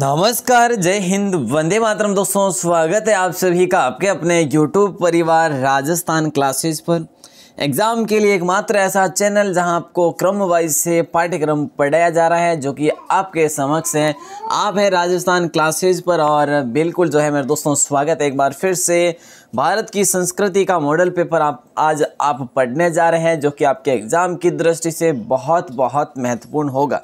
नमस्कार जय हिंद वंदे मातरम दोस्तों स्वागत है आप सभी का आपके अपने YouTube परिवार राजस्थान क्लासेस पर एग्ज़ाम के लिए एकमात्र ऐसा चैनल जहां आपको क्रम वाइज से पाठ्यक्रम पढ़ाया जा रहा है जो कि आपके समक्ष है आप है राजस्थान क्लासेस पर और बिल्कुल जो है मेरे दोस्तों स्वागत है एक बार फिर से भारत की संस्कृति का मॉडल पेपर आप आज आप पढ़ने जा रहे हैं जो कि आपके एग्ज़ाम की दृष्टि से बहुत बहुत महत्वपूर्ण होगा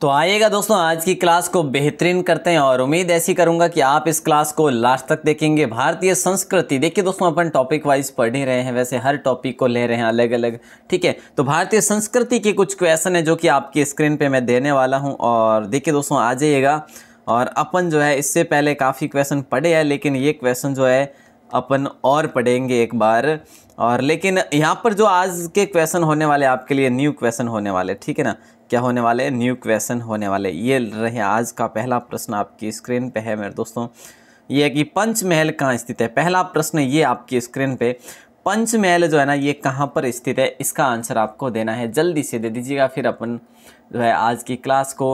तो आइएगा दोस्तों आज की क्लास को बेहतरीन करते हैं और उम्मीद ऐसी करूंगा कि आप इस क्लास को लास्ट तक देखेंगे भारतीय संस्कृति देखिए दोस्तों अपन टॉपिक वाइज पढ़ ही रहे हैं वैसे हर टॉपिक को ले रहे हैं अलग अलग ठीक है तो भारतीय संस्कृति के कुछ क्वेश्चन है जो कि आपकी स्क्रीन पर मैं देने वाला हूँ और देखिए दोस्तों आ जाइएगा और अपन जो है इससे पहले काफ़ी क्वेश्चन पढ़े हैं लेकिन ये क्वेश्चन जो है अपन और पढ़ेंगे एक बार और लेकिन यहाँ पर जो आज के क्वेश्चन होने वाले आपके लिए न्यू क्वेश्चन होने वाले ठीक है ना क्या होने वाले न्यू क्वेश्चन होने वाले ये रहे आज का पहला प्रश्न आपकी स्क्रीन पे है मेरे दोस्तों ये कि पंचमहल कहाँ स्थित है पहला प्रश्न ये आपकी स्क्रीन पे पंचमहल जो है ना ये कहाँ पर स्थित है इसका आंसर आपको देना है जल्दी से दे दीजिएगा फिर अपन जो है आज की क्लास को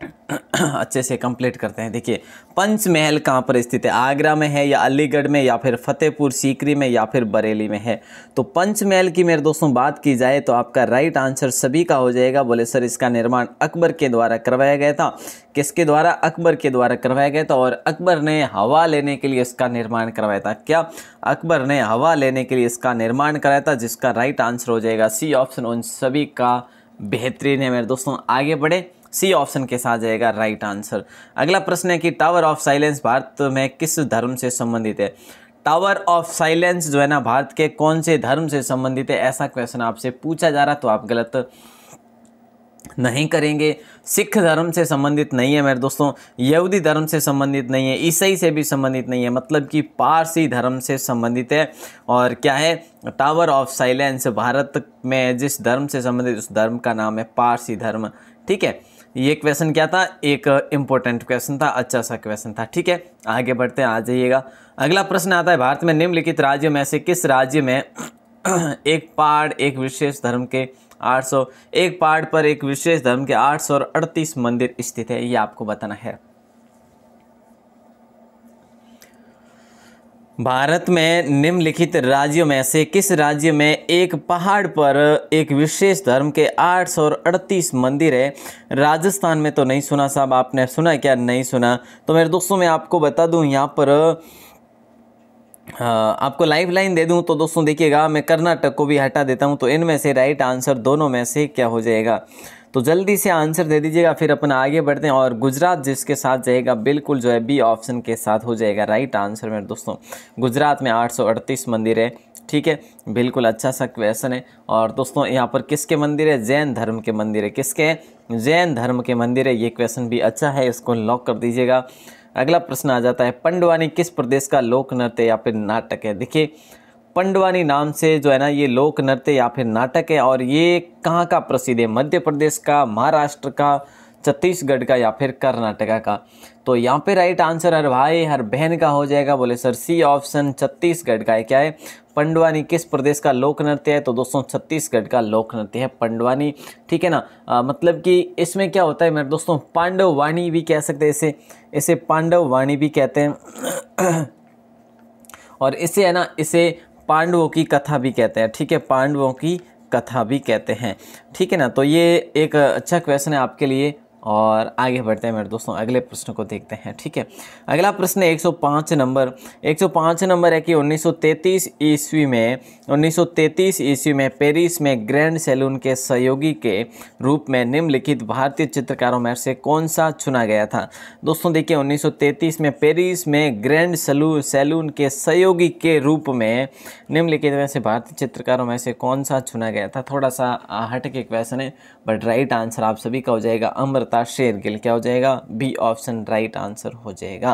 अच्छे से कंप्लीट करते हैं देखिए पंचमहल कहाँ पर स्थित है आगरा में है या अलीगढ़ में या फिर फतेहपुर सीकरी में या फिर बरेली में है तो पंचमहल की मेरे दोस्तों बात की जाए तो आपका राइट आंसर सभी का हो जाएगा बोले सर इसका निर्माण अकबर के द्वारा करवाया गया था किसके द्वारा अकबर के द्वारा करवाया गया था और अकबर ने हवा लेने के लिए इसका निर्माण करवाया था क्या अकबर ने हवा लेने के लिए इसका निर्माण कराया था जिसका राइट आंसर हो जाएगा सी ऑप्शन उन सभी का बेहतरीन है मेरे दोस्तों आगे बढ़े सी ऑप्शन के साथ जाएगा राइट आंसर अगला प्रश्न है कि टावर ऑफ साइलेंस भारत में किस धर्म से संबंधित है टावर ऑफ साइलेंस जो है ना भारत के कौन से धर्म से संबंधित है ऐसा क्वेश्चन आपसे पूछा जा रहा तो आप गलत नहीं करेंगे सिख धर्म से संबंधित नहीं है मेरे दोस्तों यहूदी धर्म से संबंधित नहीं है ईसाई से भी संबंधित नहीं है मतलब कि पारसी धर्म से संबंधित है और क्या है टावर ऑफ साइलेंस भारत में जिस धर्म से संबंधित उस धर्म का नाम है पारसी धर्म ठीक है ये क्वेश्चन क्या था एक इंपॉर्टेंट क्वेश्चन था अच्छा सा क्वेश्चन था ठीक है आगे बढ़ते हैं आ जाइएगा अगला प्रश्न आता है भारत में निम्नलिखित राज्यों में से किस राज्य में एक पहाड़ एक विशेष धर्म के 800 एक पहाड़ पर एक विशेष धर्म के 838 मंदिर स्थित है ये आपको बताना है भारत में निम्नलिखित राज्यों में से किस राज्य में एक पहाड़ पर एक विशेष धर्म के आठ सौ अड़तीस मंदिर है राजस्थान में तो नहीं सुना साहब आपने सुना क्या नहीं सुना तो मेरे दोस्तों मैं आपको बता दूं यहाँ पर हाँ, आपको लाइफ लाइन दे दूं तो दोस्तों देखिएगा मैं कर्नाटक को भी हटा देता हूँ तो इनमें से राइट आंसर दोनों में से क्या हो जाएगा तो जल्दी से आंसर दे दीजिएगा फिर अपन आगे बढ़ते हैं और गुजरात जिसके साथ जाएगा बिल्कुल जो है बी ऑप्शन के साथ हो जाएगा राइट आंसर मेरे दोस्तों गुजरात में आठ मंदिर है ठीक है बिल्कुल अच्छा सा क्वेश्चन है और दोस्तों यहाँ पर किसके मंदिर है जैन धर्म के मंदिर है किसके जैन धर्म के मंदिर है ये क्वेश्चन भी अच्छा है इसको लॉक कर दीजिएगा अगला प्रश्न आ जाता है पंडवानी किस प्रदेश का लोक नृत्य या फिर नाटक है देखिए पंडवानी नाम से जो है ना ये लोक नृत्य या फिर नाटक है और ये कहाँ का प्रसिद्ध है मध्य प्रदेश का महाराष्ट्र का छत्तीसगढ़ का या फिर कर्नाटका का तो यहाँ पे राइट आंसर हर भाई हर बहन का हो जाएगा बोले सर सी ऑप्शन छत्तीसगढ़ का है क्या है पंडवानी किस प्रदेश का लोक नृत्य है तो दोस्तों छत्तीसगढ़ का लोक नृत्य है पंडवानी ठीक है ना आ, मतलब कि इसमें क्या होता है मेरे दोस्तों पांडव वाणी भी कह सकते हैं इसे इसे पांडव वाणी भी कहते हैं और इसे है ना इसे पांडवों की कथा भी कहते हैं ठीक है पांडवों की कथा भी कहते हैं ठीक है ना तो ये एक अच्छा क्वेश्चन है आपके लिए और आगे बढ़ते हैं मेरे दोस्तों अगले प्रश्न को देखते हैं ठीक है अगला प्रश्न है 105 नंबर 105 नंबर है कि 1933 ईस्वी में 1933 ईस्वी में पेरिस में ग्रैंड सैलून के सहयोगी के रूप में निम्नलिखित भारतीय चित्रकारों में से कौन सा चुना गया था दोस्तों देखिए 1933 में पेरिस में ग्रैंड सलू सैलून के सहयोगी के रूप में निम्नलिखित में से भारतीय चित्रकारों में से कौन सा चुना गया था थोड़ा सा हटके क्वेश्चन है बट राइट आंसर आप सभी का हो जाएगा अमृता आपका शेरगिल क्या हो जाएगा बी ऑप्शन राइट आंसर हो जाएगा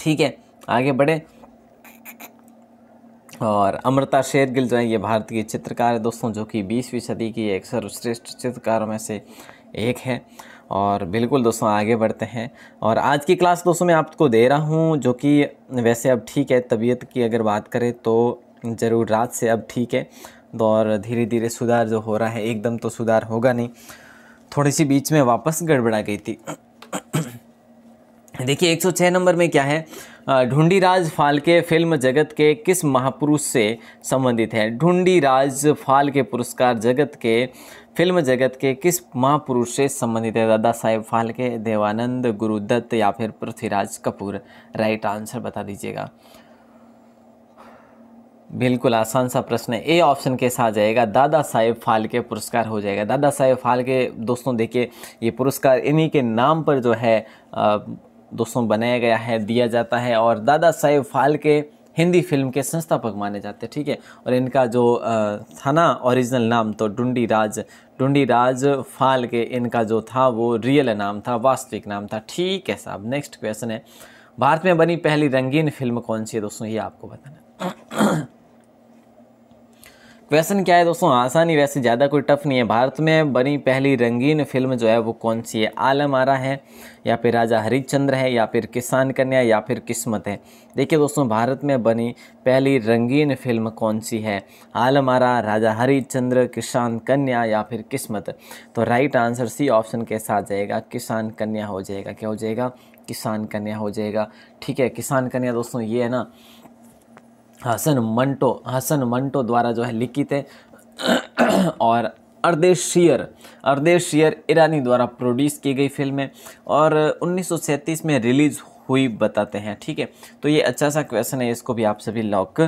ठीक है आगे बढ़े और अमृता शेरगिल जो है ये भारतीय चित्रकार है दोस्तों जो कि बीसवीं सदी की एक सर्वश्रेष्ठ चित्रकारों में से एक है और बिल्कुल दोस्तों आगे बढ़ते हैं और आज की क्लास दोस्तों मैं आपको दे रहा हूँ जो कि वैसे अब ठीक है तबीयत की अगर बात करें तो ज़रूर रात से अब ठीक है और धीरे धीरे सुधार जो हो रहा है एकदम तो सुधार होगा नहीं थोड़ी सी बीच में वापस गड़बड़ा गई थी देखिए 106 नंबर में क्या है ढूंढीराज फाल्के फिल्म जगत के किस महापुरुष से संबंधित है ढूंढीराज फाल्के पुरस्कार जगत के फिल्म जगत के किस महापुरुष से संबंधित है दादा साहेब फाल्के देवानंद गुरुदत्त या फिर पृथ्वीराज कपूर राइट आंसर बता दीजिएगा बिल्कुल आसान सा प्रश्न ए ऑप्शन के साथ जाएगा दादा साहेब फालके पुरस्कार हो जाएगा दादा साहेब फालके दोस्तों देखिए ये पुरस्कार इन्हीं के नाम पर जो है दोस्तों बनाया गया है दिया जाता है और दादा साहेब फालके हिंदी फिल्म के संस्थापक माने जाते हैं ठीक है और इनका जो था ना ओरिजिनल नाम तो डुंडी राज डुंडी राज फाल के इनका जो था वो रियल नाम था वास्तविक नाम था ठीक है साहब नेक्स्ट क्वेश्चन है भारत में बनी पहली रंगीन फिल्म कौन सी है दोस्तों ये आपको बताना क्वेश्चन क्या है दोस्तों आसान ही वैसे ज़्यादा कोई टफ नहीं है भारत में बनी पहली रंगीन फिल्म जो है वो कौन सी है आलम आरा है या फिर राजा हरिश्चंद्र है या फिर किसान कन्या या फिर किस्मत है देखिए दोस्तों भारत में बनी पहली रंगीन फिल्म कौन सी है आलम आरा राजा हरिश्चंद्र किसान कन्या या फिर किस्मत तो राइट आंसर सी ऑप्शन के साथ जाएगा किसान कन्या हो जाएगा क्या हो जाएगा किसान कन्या हो जाएगा ठीक है किसान कन्या दोस्तों ये है ना हसन मंटो हसन मंटो द्वारा जो है लिखित है और अर्देश शेयर अर्देश शियर ईरानी द्वारा प्रोड्यूस की गई फिल्म है और 1937 में रिलीज़ हुई बताते हैं ठीक है तो ये अच्छा सा क्वेश्चन है इसको भी आप सभी लॉक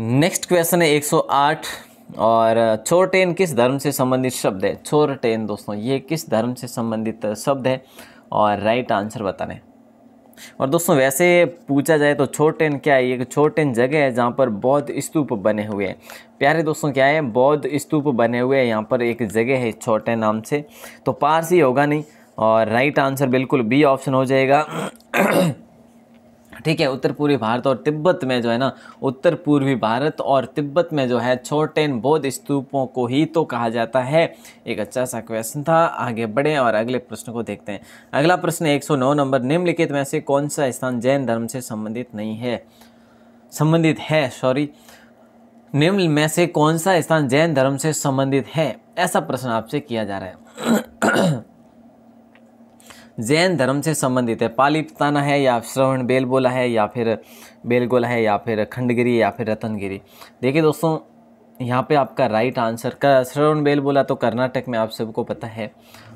नेक्स्ट क्वेश्चन है 108 और छोरटेन किस धर्म से संबंधित शब्द है छोरटेन दोस्तों ये किस धर्म से संबंधित शब्द है और राइट आंसर बताने और दोस्तों वैसे पूछा जाए तो छोटेन क्या है ये छोटेन जगह है जहाँ पर बौद्ध स्तूप बने हुए हैं प्यारे दोस्तों क्या है बौद्ध स्तूप बने हुए हैं यहाँ पर एक जगह है छोटे नाम से तो पारसी होगा नहीं और राइट आंसर बिल्कुल बी ऑप्शन हो जाएगा ठीक है उत्तर पूर्वी भारत और तिब्बत में जो है ना उत्तर पूर्वी भारत और तिब्बत में जो है छोटेन बौद्ध स्तूपों को ही तो कहा जाता है एक अच्छा सा क्वेश्चन था आगे बढ़े और अगले प्रश्न को देखते हैं अगला प्रश्न 109 नंबर निम्नलिखित में से कौन सा स्थान जैन धर्म से संबंधित नहीं है संबंधित है सॉरी निम्न में से कौन सा स्थान जैन धर्म से संबंधित है ऐसा प्रश्न आपसे किया जा रहा है जैन धर्म से संबंधित है पाली पताना है या श्रवण बेलबोला है या फिर बेलगोला है या फिर खंडगिरी या फिर रतनगिरी देखिए दोस्तों यहाँ पे आपका राइट आंसर का श्रवण बेल बोला तो कर्नाटक में आप सबको पता है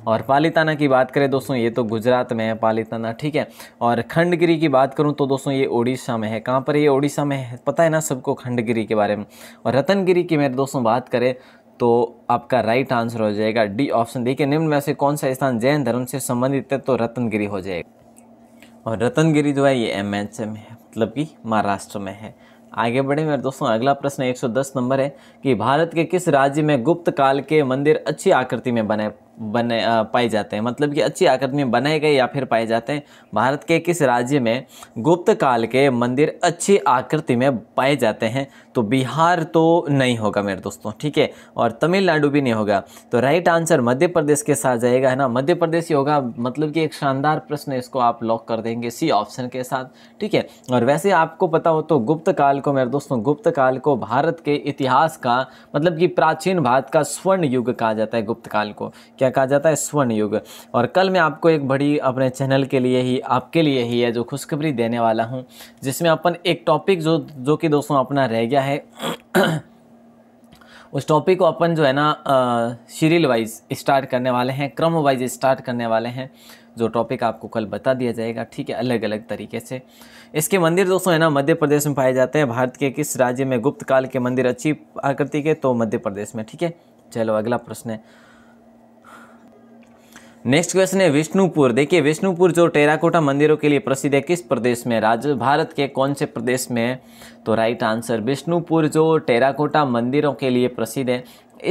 और पालीताना की बात करें दोस्तों ये तो गुजरात में है पालीताना ठीक है और खंडगिरी की बात करूँ तो दोस्तों ये ओडिशा में है कहाँ पर ये ओडिशा में है पता है ना सबको खंडगिरी के बारे में और रतनगिरी की मेरे दोस्तों बात करें तो आपका राइट आंसर हो जाएगा डी ऑप्शन देखिए निम्न में से कौन सा स्थान जैन धर्म से संबंधित है तो रतनगिरी हो जाएगा और रतनगिरी जो है ये एम एच में है मतलब कि महाराष्ट्र में है आगे बढ़े मेरे दोस्तों अगला प्रश्न 110 नंबर है कि भारत के किस राज्य में गुप्त काल के मंदिर अच्छी आकृति में बने बने पाए जाते हैं मतलब कि अच्छी आकृति में बनाए गए या फिर पाए जाते हैं भारत के किस राज्य में गुप्त काल के मंदिर अच्छी आकृति में पाए जाते हैं तो बिहार तो नहीं होगा मेरे दोस्तों ठीक है और तमिलनाडु भी नहीं होगा तो राइट आंसर मध्य प्रदेश के साथ जाएगा है ना मध्य प्रदेश ही होगा मतलब कि एक शानदार प्रश्न है इसको आप लॉक कर देंगे सी ऑप्शन के साथ ठीक है और वैसे आपको पता हो तो गुप्त काल को मेरे दोस्तों गुप्त काल को भारत के इतिहास का मतलब कि प्राचीन भारत का स्वर्ण युग कहा जाता है गुप्त काल को क्या क्या कहा जाता है स्वर्ण युग और कल मैं आपको एक बड़ी अपने चैनल के लिए ही आपके लिए ही है जो खुशखबरी देने वाला हूँ जिसमें अपन एक टॉपिक जो जो कि दोस्तों अपना रह गया है उस टॉपिक को अपन जो है ना सीरियल वाइज स्टार्ट करने वाले हैं क्रम वाइज स्टार्ट करने वाले हैं जो टॉपिक आपको कल बता दिया जाएगा ठीक है अलग अलग तरीके से इसके मंदिर दोस्तों है ना मध्य प्रदेश में पाए जाते हैं भारत के किस राज्य में गुप्त काल के मंदिर अच्छी आकृति के तो मध्य प्रदेश में ठीक है चलो अगला प्रश्न है नेक्स्ट क्वेश्चन है विष्णुपुर देखिए विष्णुपुर जो टेराकोटा मंदिरों के लिए प्रसिद्ध है किस प्रदेश में राज्य भारत के कौन से प्रदेश में है तो राइट आंसर विष्णुपुर जो टेराकोटा मंदिरों के लिए प्रसिद्ध है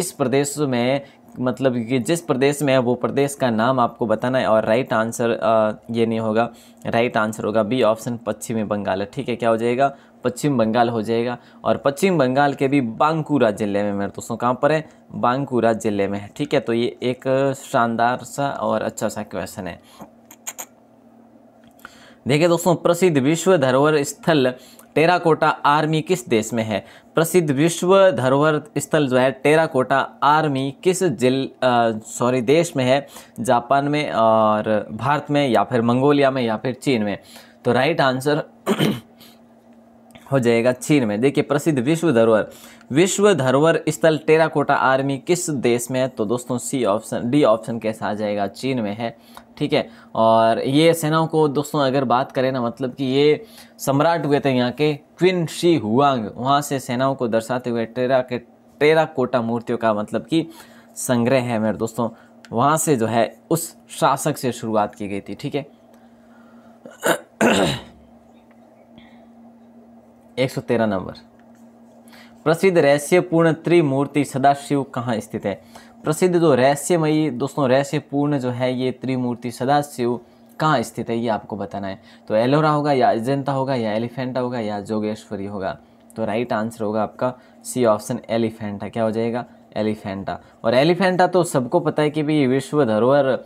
इस प्रदेश में मतलब कि जिस प्रदेश में है वो प्रदेश का नाम आपको बताना है और राइट आंसर ये नहीं होगा राइट आंसर होगा बी ऑप्शन पश्चिमी बंगाल ठीक है क्या हो जाएगा पश्चिम बंगाल हो जाएगा और पश्चिम बंगाल के भी बांकुरा ज़िले में मेरे दोस्तों कहाँ पर है बांकुरा ज़िले में है ठीक है तो ये एक शानदार सा और अच्छा सा क्वेश्चन है देखिए दोस्तों प्रसिद्ध विश्व धरोहर स्थल टेराकोटा आर्मी किस देश में है प्रसिद्ध विश्व धरोहर स्थल जो है टेराकोटा आर्मी किस जिल सॉरी देश में है जापान में और भारत में या फिर मंगोलिया में या फिर चीन में तो राइट आंसर हो जाएगा चीन में देखिए प्रसिद्ध विश्व धरोहर विश्व धरोहर स्थल टेराकोटा आर्मी किस देश में है तो दोस्तों सी ऑप्शन डी ऑप्शन कैसा आ जाएगा चीन में है ठीक है और ये सेनाओं को दोस्तों अगर बात करें ना मतलब कि ये सम्राट हुए थे यहाँ के क्विन शी हुआंग वहाँ से सेनाओं को दर्शाते हुए टेरा के टेरा कोटा मूर्तियों का मतलब कि संग्रह है मेरे दोस्तों वहाँ से जो है उस शासक से शुरुआत की गई थी ठीक है 113 नंबर प्रसिद्ध रहस्यपूर्ण त्रिमूर्ति सदाशिव कहाँ स्थित है प्रसिद्ध जो रहस्यमयी दोस्तों रहस्यपूर्ण जो है ये त्रिमूर्ति सदाशिव कहाँ स्थित है ये आपको बताना है तो एलोरा होगा या अजंता होगा या एलिफेंटा होगा या जोगेश्वरी होगा तो राइट आंसर होगा आपका सी ऑप्शन एलिफेंटा क्या हो जाएगा एलिफेंटा और एलिफेंटा तो सबको पता है कि भाई विश्व धरोहर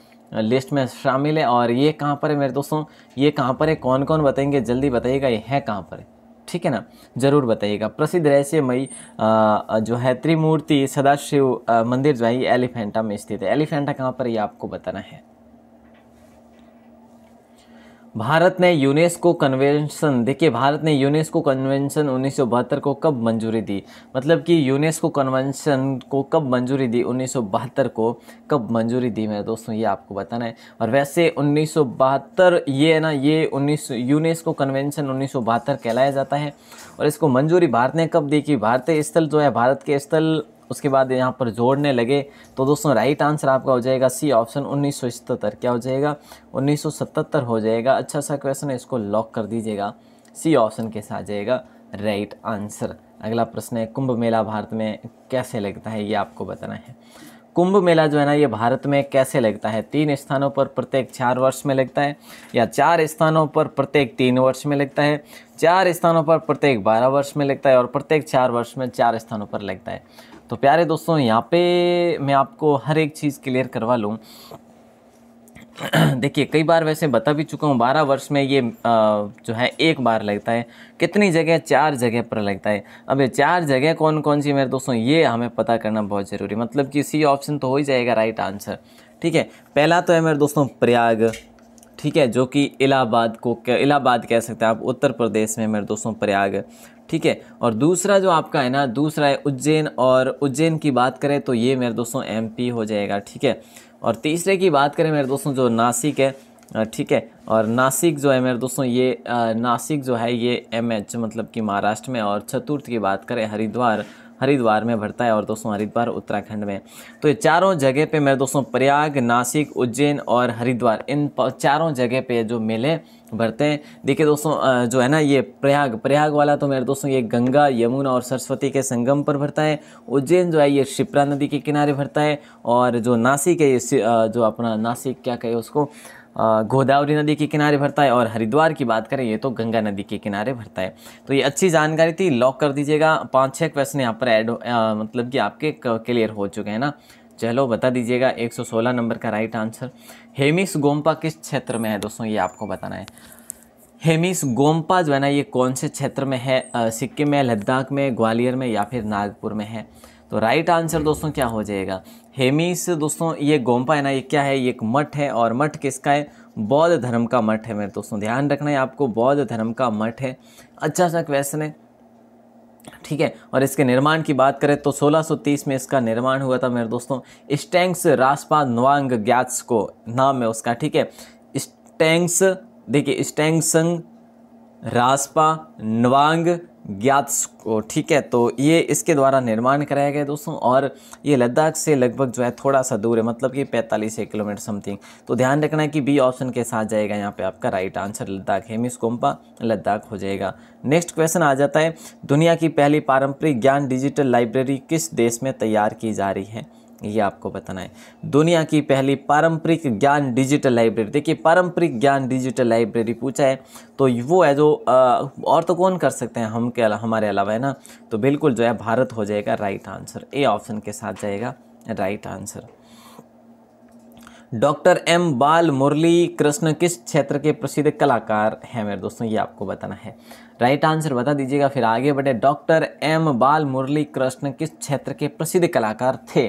लिस्ट में शामिल है और ये कहाँ पर है मेरे दोस्तों ये कहाँ पर है कौन कौन बताएंगे जल्दी बताइएगा ये है कहाँ पर है ठीक है ना ज़रूर बताइएगा प्रसिद्ध रहस्यमयी जो है त्रिमूर्ति सदाशिव मंदिर जो है एलिफेंटा में स्थित है एलिफेंटा कहाँ पर ये आपको बताना है भारत ने यूनेस्को कन्वेंशन देखिए भारत ने यूनेस्को कन्वेंशन उन्नीस को कब मंजूरी दी मतलब कि यूनेस्को कन्वेंशन को कब मंजूरी दी उन्नीस को कब मंजूरी दी मेरे दोस्तों ये आपको बताना है और वैसे उन्नीस ये है ना ये उन्नीस यूनेस्को कन्वेंशन उन्नीस कहलाया जाता है और इसको मंजूरी भारत ने कब दी कि भारतीय स्थल जो है भारत के स्थल उसके बाद यहाँ पर जोड़ने लगे तो दोस्तों राइट आंसर आपका हो जाएगा सी ऑप्शन उन्नीस क्या हो जाएगा उन्नीस हो जाएगा अच्छा सा क्वेश्चन है इसको लॉक कर दीजिएगा सी ऑप्शन के साथ जाएगा राइट आंसर अगला प्रश्न है कुंभ मेला भारत में कैसे लगता है ये आपको बताना है कुंभ मेला जो है ना ये भारत में कैसे लगता है तीन स्थानों पर प्रत्येक चार वर्ष में लगता है या चार स्थानों पर प्रत्येक तीन वर्ष में लगता है चार स्थानों पर प्रत्येक बारह वर्ष में लगता है और प्रत्येक चार वर्ष में चार स्थानों पर लगता है तो प्यारे दोस्तों यहाँ पे मैं आपको हर एक चीज़ क्लियर करवा लूँ देखिए कई बार वैसे बता भी चुका हूँ बारह वर्ष में ये आ, जो है एक बार लगता है कितनी जगह चार जगह पर लगता है अब ये चार जगह कौन कौन सी मेरे दोस्तों ये हमें पता करना बहुत ज़रूरी मतलब कि सी ऑप्शन तो हो ही जाएगा राइट आंसर ठीक है पहला तो है मेरे दोस्तों प्रयाग ठीक है जो कि इलाहाबाद को इलाहाबाद कह सकते हैं आप उत्तर प्रदेश में मेरे दोस्तों प्रयाग ठीक है और दूसरा जो आपका है ना दूसरा है उज्जैन और उज्जैन की बात करें तो ये मेरे दोस्तों एमपी हो जाएगा ठीक है और तीसरे की बात करें मेरे दोस्तों जो नासिक है ठीक है और नासिक जो है मेरे दोस्तों ये नासिक जो है ये एमएच मतलब कि महाराष्ट्र में और चतुर्थ की बात करें हरिद्वार हरिद्वार में भरता है और दोस्तों हरिद्वार उत्तराखंड में तो ये चारों जगह पे मेरे दोस्तों प्रयाग नासिक उज्जैन और हरिद्वार इन चारों जगह पे जो मेले भरते हैं देखिए दोस्तों जो है ना ये प्रयाग प्रयाग वाला तो मेरे दोस्तों ये गंगा यमुना और सरस्वती के संगम पर भरता है उज्जैन जो है ये शिप्रा नदी के किनारे भरता है और जो नासिक है ये जो अपना नासिक क्या कहे उसको गोदावरी नदी के किनारे भरता है और हरिद्वार की बात करें ये तो गंगा नदी के किनारे भरता है तो ये अच्छी जानकारी थी लॉक कर दीजिएगा पाँच छः क्वेश्चन यहाँ पर ऐड मतलब कि आपके क्लियर हो चुके हैं ना चलो बता दीजिएगा 116 नंबर का राइट आंसर हेमिस गोम्पा किस क्षेत्र में है दोस्तों ये आपको बताना है हेमिस गोम्पा जो है ना ये कौन से क्षेत्र में है सिक्किम में लद्दाख में ग्वालियर में या फिर नागपुर में है तो राइट आंसर दोस्तों क्या हो जाएगा हेमीस दोस्तों ये गोम्पा है ना ये क्या है ये एक मठ है और मठ किसका है बौद्ध धर्म का मठ है मेरे दोस्तों ध्यान रखना है आपको बौद्ध धर्म का मठ है अच्छा सा क्वेश्चन है ठीक है और इसके निर्माण की बात करें तो 1630 में इसका निर्माण हुआ था मेरे दोस्तों स्टैंक्स रासपा नवांग ग्यात्स को नाम है उसका ठीक है स्टैंक्स देखिए स्टैंगसंग रासपा नवांग ज्ञात को ठीक है तो ये इसके द्वारा निर्माण कराया गया दोस्तों और ये लद्दाख से लगभग जो है थोड़ा सा दूर है मतलब कि पैंतालीस एक किलोमीटर समथिंग तो ध्यान रखना है कि बी ऑप्शन के साथ जाएगा यहाँ पे आपका राइट आंसर लद्दाख मिस कोम्पा लद्दाख हो जाएगा नेक्स्ट क्वेश्चन आ जाता है दुनिया की पहली पारंपरिक ज्ञान डिजिटल लाइब्रेरी किस देश में तैयार की जा रही है ये आपको बताना है दुनिया की पहली पारंपरिक ज्ञान डिजिटल लाइब्रेरी देखिए पारंपरिक ज्ञान डिजिटल लाइब्रेरी पूछा है तो वो है जो आ, और तो कौन कर सकते हैं हम के हमारे अलावा है ना तो बिल्कुल जो है भारत हो जाएगा राइट आंसर ए ऑप्शन के साथ जाएगा राइट आंसर डॉक्टर एम बाल मुरली कृष्ण किस क्षेत्र के प्रसिद्ध कलाकार हैं मेरे दोस्तों ये आपको बताना है राइट आंसर बता दीजिएगा फिर आगे बढ़े डॉक्टर एम बाल मुरली कृष्ण किस क्षेत्र के प्रसिद्ध कलाकार थे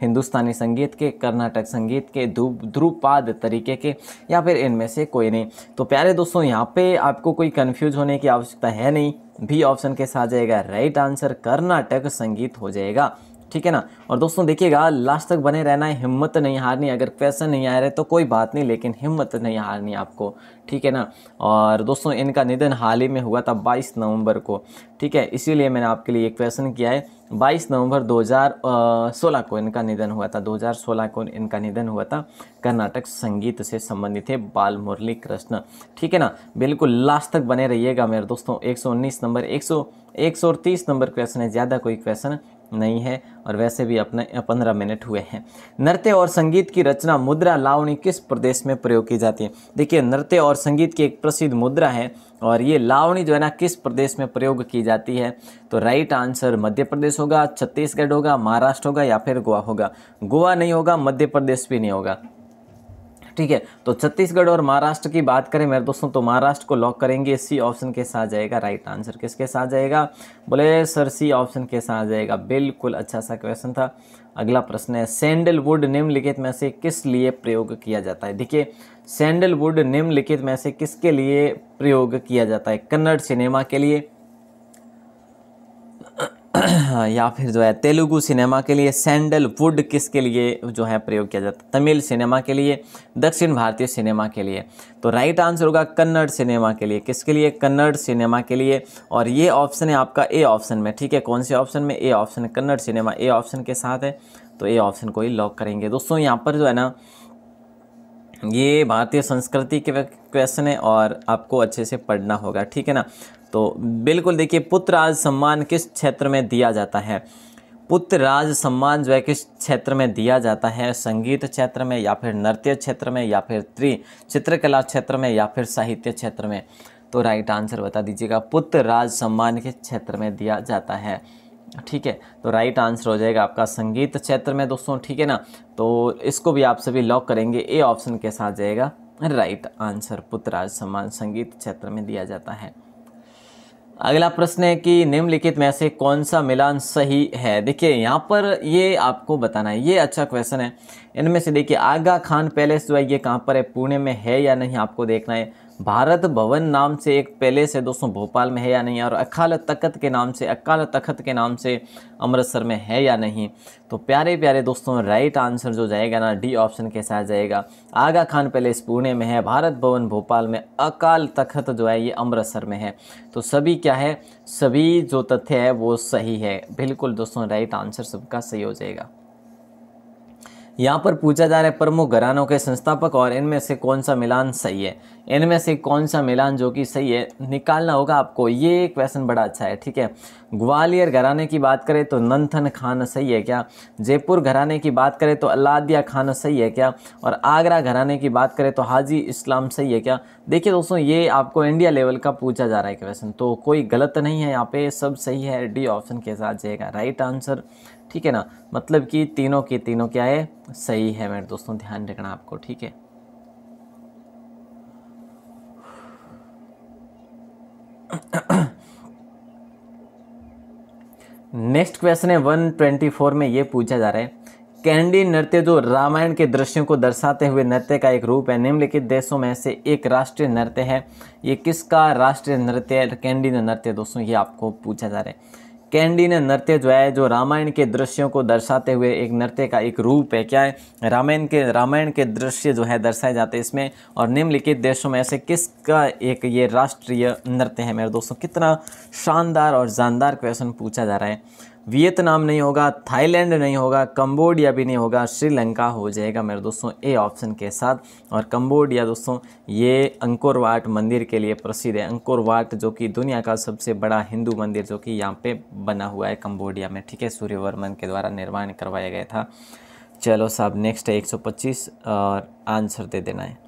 हिंदुस्तानी संगीत के कर्नाटक संगीत के ध्रुपाद तरीके के या फिर इनमें से कोई नहीं तो प्यारे दोस्तों यहाँ पे आपको कोई कन्फ्यूज होने की आवश्यकता है नहीं भी ऑप्शन के साथ जाएगा राइट आंसर कर्नाटक संगीत हो जाएगा ठीक है ना और दोस्तों देखिएगा लास्ट तक बने रहना है हिम्मत नहीं हारनी अगर क्वेश्चन नहीं आ रहे तो कोई बात नहीं लेकिन हिम्मत नहीं हारनी आपको ठीक है ना और दोस्तों इनका निधन हाल ही में हुआ था 22 नवंबर को ठीक है इसीलिए मैंने आपके लिए एक क्वेश्चन किया है 22 नवंबर 2016 को इनका निधन हुआ था 2016 को इनका निधन हुआ था कर्नाटक संगीत से संबंधित है बाल मुरली कृष्ण ठीक है ना बिल्कुल लास्ट तक बने रहिएगा मेरे दोस्तों 119 नंबर 100 130 नंबर क्वेश्चन है ज़्यादा कोई क्वेश्चन नहीं है और वैसे भी अपने पंद्रह मिनट हुए हैं नृत्य और संगीत की रचना मुद्रा लावणी किस प्रदेश में प्रयोग की जाती है देखिए नृत्य और संगीत की एक प्रसिद्ध मुद्रा है और ये लावणी जो है ना किस प्रदेश में प्रयोग की जाती है तो राइट आंसर मध्य प्रदेश होगा छत्तीसगढ़ होगा महाराष्ट्र होगा या फिर गोवा होगा गोवा नहीं होगा मध्य प्रदेश भी नहीं होगा ठीक है तो छत्तीसगढ़ और महाराष्ट्र की बात करें मेरे दोस्तों तो महाराष्ट्र को लॉक करेंगे सी ऑप्शन के साथ जाएगा राइट आंसर किसके साथ जाएगा बोले सर सी ऑप्शन के साथ जाएगा बिल्कुल अच्छा सा क्वेश्चन था अगला प्रश्न है सैंडलवुड निम्नलिखित में से किस लिए प्रयोग किया जाता है देखिए सैंडलवुड निम्नलिखित में से किसके लिए प्रयोग किया जाता है कन्नड़ सिनेमा के लिए या फिर जो है तेलुगु सिनेमा के लिए सैंडलवुड किसके लिए जो है प्रयोग किया जाता है तमिल सिनेमा के लिए दक्षिण भारतीय सिनेमा के लिए तो राइट आंसर होगा कन्नड़ सिनेमा के लिए किसके लिए कन्नड़ सिनेमा के लिए और ये ऑप्शन है आपका ए ऑप्शन में ठीक है कौन से ऑप्शन में A option Kannada cinema A option के साथ है तो ए ऑप्शन को ही लॉक करेंगे दोस्तों यहाँ पर जो है ना ये भारतीय संस्कृति के क्वेश्चन है और आपको अच्छे से पढ़ना होगा ठीक है ना तो बिल्कुल देखिए पुत्र राज सम्मान किस क्षेत्र में दिया जाता है पुत्र राज सम्मान जो है किस क्षेत्र में दिया जाता है संगीत क्षेत्र में या फिर नृत्य क्षेत्र में या फिर त्रि चित्रकला क्षेत्र में या फिर साहित्य क्षेत्र में तो राइट आंसर बता दीजिएगा पुत्र राज सम्मान किस क्षेत्र में दिया जाता है ठीक है तो राइट आंसर हो जाएगा आपका संगीत क्षेत्र में दोस्तों ठीक है ना तो इसको भी आप सभी लॉक करेंगे ए ऑप्शन के साथ जाएगा राइट आंसर पुत्र राज सम्मान संगीत क्षेत्र में दिया जाता है अगला प्रश्न है कि निम्नलिखित में से कौन सा मिलान सही है देखिए यहाँ पर ये आपको बताना है ये अच्छा क्वेश्चन है इनमें से देखिए आगा खान पैलेस जो है ये कहाँ पर है पुणे में है या नहीं आपको देखना है भारत भवन नाम से एक पैलेस है दोस्तों भोपाल में है या नहीं और अकाल तख्त के नाम से अकाल तख्त के नाम से अमृतसर में है या नहीं तो प्यारे प्यारे दोस्तों राइट आंसर जो जाएगा ना डी ऑप्शन के साथ जाएगा आगा खान पैलेस पुणे में है भारत भवन भोपाल में अकाल तख्त जो है ये अमृतसर में है तो सभी क्या है सभी जो तथ्य है वो सही है बिल्कुल दोस्तों राइट आंसर सबका सही हो जाएगा यहाँ पर पूछा जा रहा है प्रमुख घरानों के संस्थापक और इनमें से कौन सा मिलान सही है इनमें से कौन सा मिलान जो कि सही है निकालना होगा आपको ये क्वेश्चन बड़ा अच्छा है ठीक है ग्वालियर घराने की बात करें तो नंथन खान सही है क्या जयपुर घराने की बात करें तो अलादिया खान सही है क्या और आगरा घराने की बात करें तो हाजी इस्लाम सही है क्या देखिए दोस्तों ये आपको इंडिया लेवल का पूछा जा रहा है क्वेश्चन तो कोई गलत नहीं है यहाँ पे सब सही है डी ऑप्शन के साथ जाएगा राइट आंसर ठीक है ना मतलब कि तीनों के तीनों क्या है सही है मेरे दोस्तों ध्यान रखना आपको ठीक है नेक्स्ट क्वेश्चन है 124 में ये पूछा जा रहा है कैंडी नृत्य जो रामायण के दृश्यों को दर्शाते हुए नृत्य का एक रूप है निम्नलिखित देशों में से एक राष्ट्रीय नृत्य है ये किसका राष्ट्रीय नृत्य है नृत्य दोस्तों ये आपको पूछा जा रहा है कैंडी ने नृत्य जो है जो रामायण के दृश्यों को दर्शाते हुए एक नृत्य का एक रूप है क्या है रामायण के रामायण के दृश्य जो है दर्शाए जाते हैं इसमें और निम्नलिखित देशों में ऐसे किसका एक ये राष्ट्रीय नृत्य है मेरे दोस्तों कितना शानदार और जानदार क्वेश्चन पूछा जा रहा है वियतनाम नहीं होगा थाईलैंड नहीं होगा कम्बोडिया भी नहीं होगा श्रीलंका हो जाएगा मेरे दोस्तों ए ऑप्शन के साथ और कम्बोडिया दोस्तों ये अंकुरवाट मंदिर के लिए प्रसिद्ध है अंकुरवाट जो कि दुनिया का सबसे बड़ा हिंदू मंदिर जो कि यहाँ पे बना हुआ है कम्बोडिया में ठीक है सूर्यवर्मन के द्वारा निर्माण करवाया गया था चलो साहब नेक्स्ट है एक और आंसर दे देना है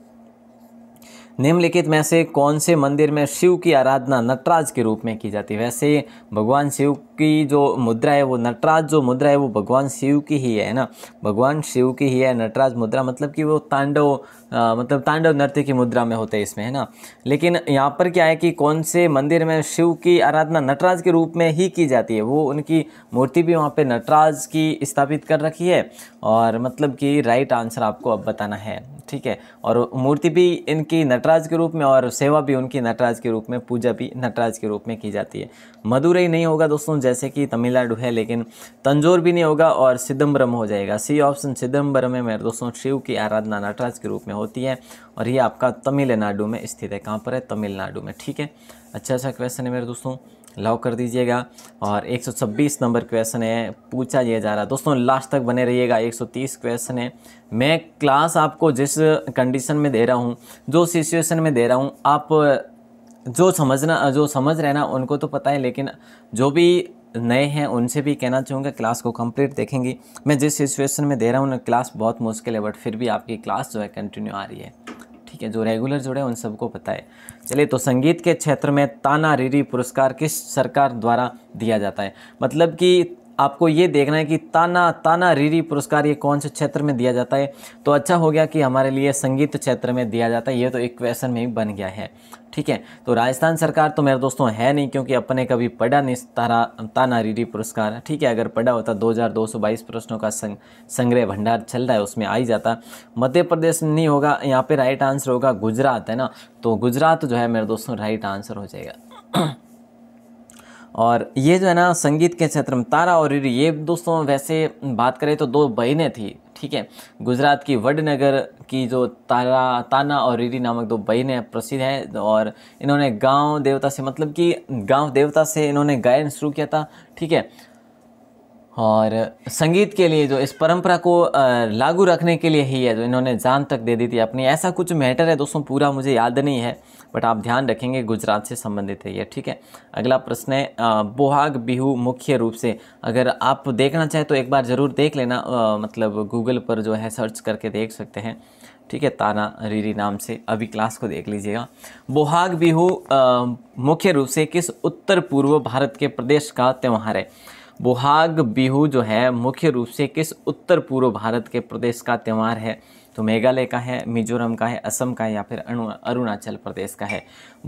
निम्नलिखित में से कौन से मंदिर में शिव की आराधना नटराज के रूप में की जाती है वैसे भगवान शिव की जो मुद्रा है वो नटराज जो मुद्रा है वो भगवान शिव की ही है ना भगवान शिव की ही है नटराज मुद्रा मतलब कि वो तांडव मतलब तांडव नृत्य की मुद्रा में होते हैं इसमें है ना लेकिन यहाँ पर क्या है कि कौन से मंदिर में शिव की आराधना नटराज के रूप में ही की जाती है वो उनकी मूर्ति भी वहाँ पर नटराज की स्थापित कर रखी है और मतलब कि राइट आंसर आपको अब बताना है ठीक है और मूर्ति भी इनकी नट नटराज के रूप में और सेवा भी उनकी नटराज के रूप में पूजा भी नटराज के रूप में की जाती है मदुरई नहीं होगा दोस्तों जैसे कि तमिलनाडु है लेकिन तंजोर भी नहीं होगा और सिदम्बरम हो जाएगा सी ऑप्शन सिदम्बरम में मेरे दोस्तों शिव की आराधना नटराज के रूप में होती है और ये आपका तमिलनाडु में स्थित है कहाँ पर है तमिलनाडु में ठीक है अच्छा अच्छा क्वेश्चन है मेरे दोस्तों लॉक कर दीजिएगा और 126 नंबर क्वेश्चन है पूछा यह जा रहा दोस्तों लास्ट तक बने रहिएगा 130 क्वेश्चन है मैं क्लास आपको जिस कंडीशन में दे रहा हूँ जो सिचुएशन में दे रहा हूँ आप जो समझना जो समझ रहे ना उनको तो पता है लेकिन जो भी नए हैं उनसे भी कहना चाहूँगा क्लास को कंप्लीट देखेंगी मैं जिस सिचुएशन में दे रहा हूँ ना क्लास बहुत मुश्किल है बट फिर भी आपकी क्लास जो है कंटिन्यू आ रही है ठीक है जो रेगुलर जुड़े उन सबको पता है चलिए तो संगीत के क्षेत्र में ताना रिरी पुरस्कार किस सरकार द्वारा दिया जाता है मतलब कि आपको ये देखना है कि ताना ताना रीरी पुरस्कार ये कौन से क्षेत्र में दिया जाता है तो अच्छा हो गया कि हमारे लिए संगीत क्षेत्र में दिया जाता है ये तो एक क्वेश्चन में ही बन गया है ठीक है तो राजस्थान सरकार तो मेरे दोस्तों है नहीं क्योंकि अपने कभी पढ़ा नहीं तारा ताना रीरी पुरस्कार ठीक है अगर पढ़ा होता 2222 प्रश्नों का संग, संग्रह भंडार चल रहा है उसमें आ ही जाता मध्य प्रदेश नहीं होगा यहाँ पर राइट आंसर होगा गुजरात है ना तो गुजरात जो है मेरे दोस्तों राइट आंसर हो जाएगा और ये जो है ना संगीत के क्षेत्र में तारा और रिरी ये दोस्तों वैसे बात करें तो दो बहनें थी ठीक है गुजरात की वडनगर की जो तारा ताना और रिरी नामक दो बहनें प्रसिद्ध हैं और इन्होंने गांव देवता से मतलब कि गांव देवता से इन्होंने गायन शुरू किया था ठीक है और संगीत के लिए जो इस परंपरा को लागू रखने के लिए ही है जो इन्होंने जान तक दे दी थी अपनी ऐसा कुछ मैटर है दोस्तों पूरा मुझे याद नहीं है बट आप ध्यान रखेंगे गुजरात से संबंधित है ये ठीक है अगला प्रश्न है बोहाग बिहू मुख्य रूप से अगर आप देखना चाहें तो एक बार ज़रूर देख लेना आ, मतलब गूगल पर जो है सर्च करके देख सकते हैं ठीक है ताना रीरी नाम से अभी क्लास को देख लीजिएगा बोहाग बिहू मुख्य रूप से किस उत्तर पूर्व भारत के प्रदेश का त्यौहार है बोहाग बिहू जो है मुख्य रूप से किस उत्तर पूर्व भारत के प्रदेश का त्यौहार है तो मेघालय का है मिजोरम का है असम का है या फिर अरुणाचल प्रदेश का है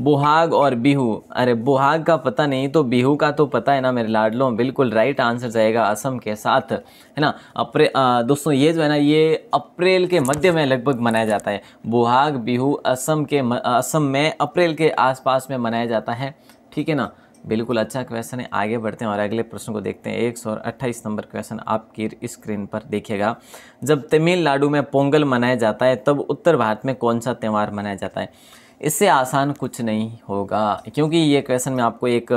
बुहाग और बिहू अरे बुहाग का पता नहीं तो बिहू का तो पता है ना मेरे लाडलों बिल्कुल राइट आंसर जाएगा असम के साथ है ना अप्रे आ, दोस्तों ये जो है ना ये अप्रैल के मध्य में लगभग मनाया जाता है बुहाग बिहू असम के असम में अप्रैल के आसपास में मनाया जाता है ठीक है ना बिल्कुल अच्छा क्वेश्चन है आगे बढ़ते हैं और अगले प्रश्न को देखते हैं एक सौ अट्ठाईस नंबर क्वेश्चन आपकी स्क्रीन पर देखिएगा जब तमिलनाडु में पोंगल मनाया जाता है तब उत्तर भारत में कौन सा त्यौहार मनाया जाता है इससे आसान कुछ नहीं होगा क्योंकि ये क्वेश्चन में आपको एक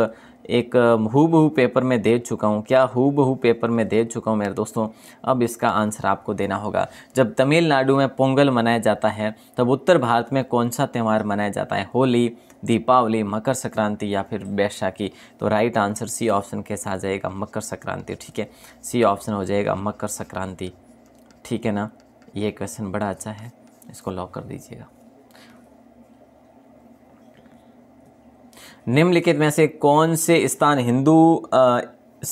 एक हु बहू पेपर में दे चुका हूँ क्या हु बहू पेपर में दे चुका हूँ मेरे दोस्तों अब इसका आंसर आपको देना होगा जब तमिलनाडु में पोंगल मनाया जाता है तब उत्तर भारत में कौन सा त्यौहार मनाया जाता है होली दीपावली मकर संक्रांति या फिर बैशाखी तो राइट आंसर सी ऑप्शन कैसा आ जाएगा मकर संक्रांति ठीक है सी ऑप्शन हो जाएगा मकर संक्रांति ठीक है ना ये क्वेश्चन बड़ा अच्छा है इसको लॉक कर दीजिएगा निम्नलिखित में से कौन से स्थान हिंदू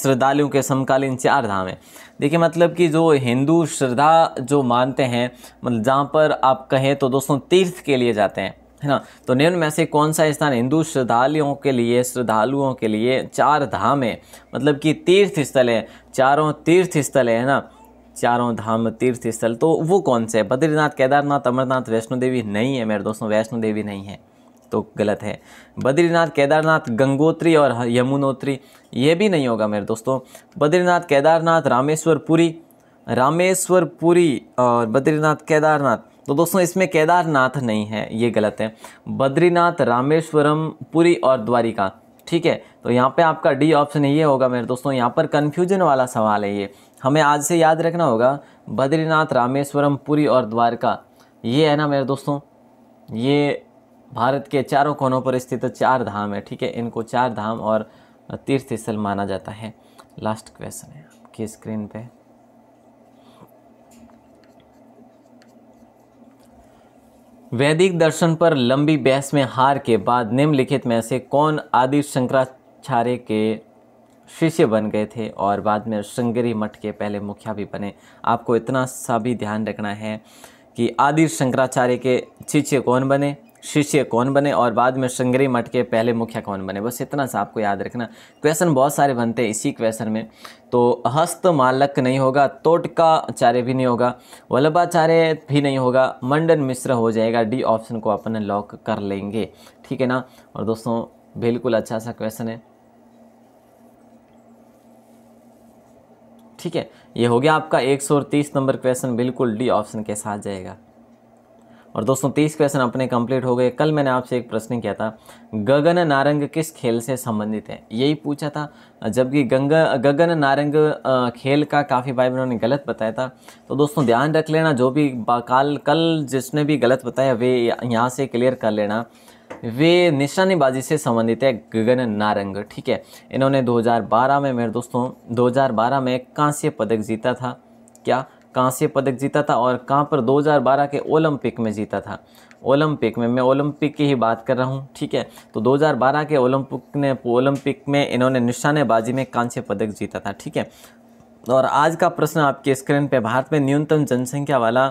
श्रद्धालुओं के समकालीन चार धाम हैं देखिए मतलब कि जो हिंदू श्रद्धा जो मानते हैं मतलब जहाँ पर आप कहें तो दोस्तों तीर्थ के लिए जाते हैं है ना तो निम्न में से कौन सा स्थान हिंदू श्रद्धालुओं के लिए श्रद्धालुओं के लिए चार धाम है मतलब कि तीर्थ स्थल है चारों तीर्थ स्थल है ना चारों धाम तीर्थ स्थल तो वो कौन से है बद्रीनाथ केदारनाथ अमरनाथ वैष्णो देवी नहीं है मेरे दोस्तों वैष्णो देवी नहीं है तो गलत है बद्रीनाथ केदारनाथ गंगोत्री और यमुनोत्री ये भी नहीं होगा मेरे दोस्तों बद्रीनाथ केदारनाथ रामेश्वर पुरी रामेश्वर पुरी और बद्रीनाथ केदारनाथ तो दोस्तों इसमें केदारनाथ नहीं है ये गलत है बद्रीनाथ रामेश्वरम पुरी और द्वारिका ठीक है तो यहाँ पे आपका डी ऑप्शन ये होगा मेरे दोस्तों यहाँ पर कन्फ्यूजन वाला सवाल है ये हमें आज से याद रखना होगा बद्रीनाथ रामेश्वरम पुरी और द्वारका ये है ना मेरे दोस्तों ये भारत के चारों कोनों पर स्थित चार धाम है ठीक है इनको चार धाम और तीर्थ स्थल माना जाता है लास्ट क्वेश्चन है आपकी स्क्रीन पे वैदिक दर्शन पर लंबी बहस में हार के बाद निम्नलिखित में से कौन आदि शंकराचार्य के शिष्य बन गए थे और बाद में श्रृंगेरी मठ के पहले मुखिया भी बने आपको इतना सा भी ध्यान रखना है कि आदि शंकराचार्य के शिष्य कौन बने शिष्य कौन बने और बाद में श्रृंगरी मठ के पहले मुखिया कौन बने बस इतना सा आपको याद रखना क्वेश्चन बहुत सारे बनते हैं इसी क्वेश्चन में तो हस्त मालक नहीं होगा तोटकाचार्य भी नहीं होगा वल्लभाचार्य भी नहीं होगा मंडन मिश्र हो जाएगा डी ऑप्शन को अपन लॉक कर लेंगे ठीक है ना और दोस्तों बिल्कुल अच्छा सा क्वेश्चन है ठीक है ये हो गया आपका तीस नंबर क्वेश्चन बिल्कुल डी ऑप्शन के साथ जाएगा और दोस्तों तीस क्वेश्चन अपने कंप्लीट हो गए कल मैंने आपसे एक प्रश्न किया था गगन नारंग किस खेल से संबंधित है यही पूछा था जबकि गंगा गगन नारंग खेल का काफ़ी भाई बहनों ने गलत बताया था तो दोस्तों ध्यान रख लेना जो भी काल कल जिसने भी गलत बताया वे यहाँ से क्लियर कर लेना वे निशानेबाजी से संबंधित है गगन नारंग ठीक है इन्होंने 2012 में मेरे दोस्तों 2012 में कांस्य पदक जीता था क्या कांस्य पदक जीता था और कहाँ पर 2012 के ओलंपिक में जीता था ओलंपिक में मैं ओलंपिक की ही बात कर रहा हूँ ठीक है तो 2012 के ओलंपिक ने ओलंपिक में इन्होंने निशानेबाजी में कांस्य पदक जीता था ठीक है और आज का प्रश्न आपके स्क्रीन पे भारत में न्यूनतम जनसंख्या वाला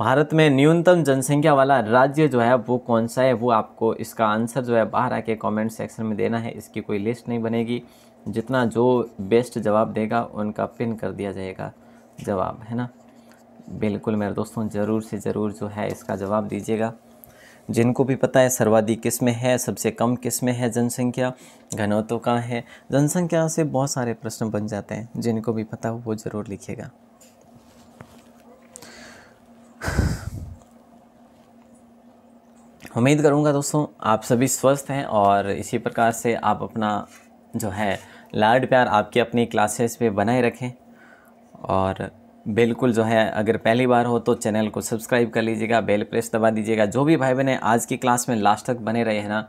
भारत में न्यूनतम जनसंख्या वाला राज्य जो है वो कौन सा है वो आपको इसका आंसर जो है बाहर आके कमेंट सेक्शन में देना है इसकी कोई लिस्ट नहीं बनेगी जितना जो बेस्ट जवाब देगा उनका पिन कर दिया जाएगा जवाब है ना बिल्कुल मेरे दोस्तों ज़रूर से ज़रूर जो है इसका जवाब दीजिएगा जिनको भी पता है सर्वाधिक किस में है सबसे कम किस में है जनसंख्या घनत्व कहाँ है जनसंख्या से बहुत सारे प्रश्न बन जाते हैं जिनको भी पता हो वो ज़रूर लिखिएगा उम्मीद करूँगा दोस्तों आप सभी स्वस्थ हैं और इसी प्रकार से आप अपना जो है लाड प्यार आपकी अपनी क्लासेस पे बनाए रखें और बिल्कुल जो है अगर पहली बार हो तो चैनल को सब्सक्राइब कर लीजिएगा बेल प्रेस दबा दीजिएगा जो भी भाई बहने आज की क्लास में लास्ट तक बने रहे हैं ना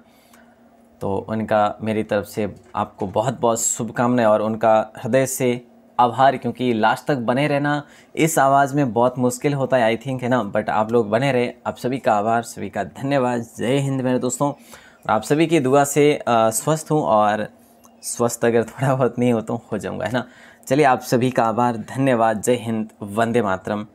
तो उनका मेरी तरफ से आपको बहुत बहुत शुभकामनाएं और उनका हृदय से आभार क्योंकि लास्ट तक बने रहना इस आवाज़ में बहुत मुश्किल होता है आई थिंक है ना बट आप लोग बने रहे आप सभी का आभार सभी का धन्यवाद जय हिंद मेरे दोस्तों और आप सभी की दुआ से स्वस्थ हूँ और स्वस्थ अगर थोड़ा बहुत नहीं हो तो हो जाऊँगा है ना चलिए आप सभी का आभार धन्यवाद जय हिंद वंदे मातरम